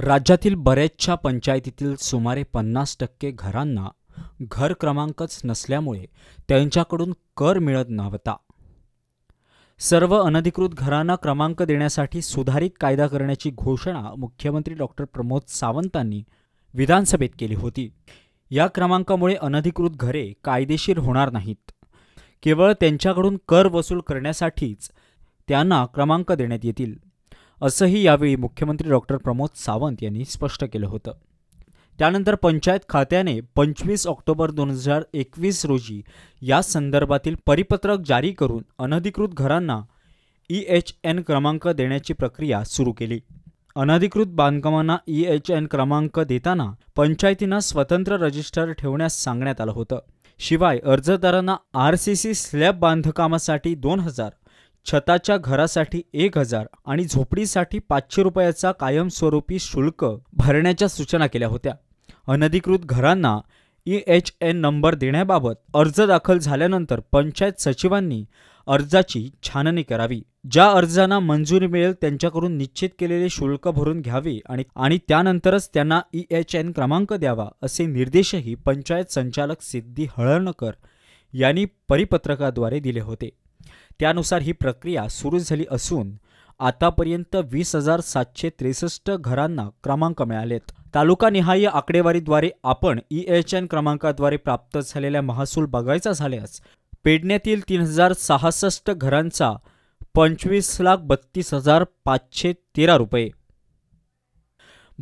राज्यातील बऱ्याचशा पंचायतीतील सुमारे पन्नास टक्के घरांना घर क्रमांकच नसल्यामुळे त्यांच्याकडून कर मिळत नव्हता सर्व अनधिकृत घरांना क्रमांक देण्यासाठी सुधारित कायदा करण्याची घोषणा मुख्यमंत्री डॉक्टर प्रमोद सावंतांनी विधानसभेत केली होती या क्रमांकामुळे अनधिकृत घरे कायदेशीर होणार नाहीत केवळ त्यांच्याकडून कर वसूल करण्यासाठीच त्यांना क्रमांक देण्यात येतील असंही यावेळी मुख्यमंत्री डॉक्टर प्रमोद सावंत यांनी स्पष्ट केलं होतं त्यानंतर पंचायत खात्याने पंचवीस ऑक्टोबर दोन हजार एकवीस रोजी या संदर्भातील परिपत्रक जारी करून अनधिकृत घरांना ई एच एन क्रमांक देण्याची प्रक्रिया सुरू केली अनधिकृत बांधकामांना ई एच एन क्रमांक देताना पंचायतींना स्वतंत्र रजिस्टर ठेवण्यास सांगण्यात आलं होतं शिवाय अर्जदारांना आर सी सी स्लॅब बांधकामासाठी दोन हजार छताच्या घरासाठी एक हजार आणि झोपडीसाठी पाचशे रुपयाचा कायमस्वरूपी शुल्क भरण्याच्या सूचना केल्या होत्या अनधिकृत घरांना ई एच एन नंबर देण्याबाबत अर्ज दाखल झाल्यानंतर पंचायत सचिवांनी अर्जाची छाननी करावी ज्या अर्जांना मंजुरी मिळेल त्यांच्याकडून निश्चित केलेले शुल्क भरून घ्यावे आणि आणि त्यानंतरच त्यांना ई एच एन क्रमांक द्यावा असे निर्देशही पंचायत संचालक सिद्धी हळर्णकर यांनी परिपत्रकाद्वारे दिले होते त्यानुसार ही प्रक्रिया सुरू झाली असून आतापर्यंत वीस हजार सातशे त्रेसष्ट घरांना क्रमांक मिळालेत तालुकानिहाय आकडेवारीद्वारे आपण ई एच एन क्रमांकाद्वारे प्राप्त झालेल्या महसूल बघायचा झाल्यास पेडण्यातील तीन हजार सहासष्ट घरांचा पंचवीस लाख बत्तीस हजार पाचशे तेरा रुपये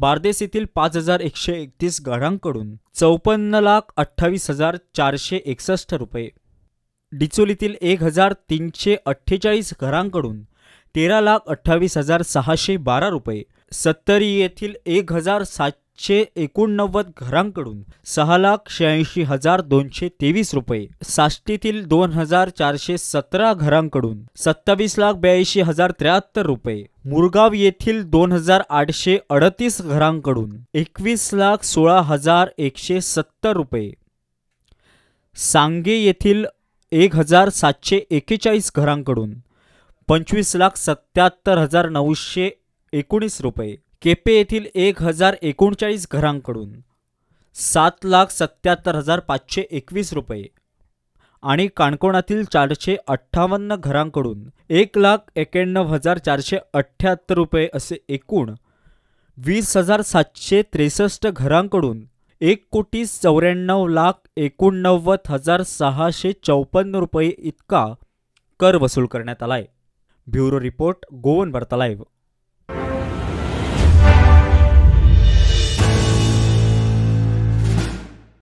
बारदेस येथील पाच हजार एकशे एकतीस घरांकडून चौपन्न लाख अठ्ठावीस हजार चारशे एकसष्ट रुपये डिचोलीतील एक हजार तीनशे अठ्ठेचाळीस घरांकडून तेरा लाख अठ्ठावीस हजार सहाशे बारा रुपये सत्तरी येथील एक हजार सातशे एकोणनव्वद घरांकडून सहा लाख शहाऐंशी हजार दोनशे तेवीस रुपये साष्टीतील दोन हजार चारशे सतरा घरांकडून सत्तावीस लाख ब्याऐंशी हजार त्र्याहत्तर रुपये मुरगाव येथील दोन हजार आठशे अडतीस घरांकडून एकवीस लाख सोळा हजार एकशे सत्तर रुपये सांगे येथील एक हजार सातशे एकेचाळीस घरांकडून पंचवीस लाख सत्याहत्तर हजार नऊशे एकोणीस रुपये केपे येथील एक हजार एकोणचाळीस घरांकडून सात लाख सत्याहत्तर हजार पाचशे एकवीस रुपये आणि काणकोणातील चारशे अठ्ठावन्न घरांकडून एक लाख एक्याण्णव हजार चारशे अठ्ठ्याहत्तर रुपये असे एकूण वीस हजार सातशे त्रेसष्ट घरांकडून एक कोटी चौऱ्याण्णव लाख एकोणनव्वद हजार सहाशे चौपन्न रुपये इतका कर वसूल करण्यात आलाय bureau report Goan Varta live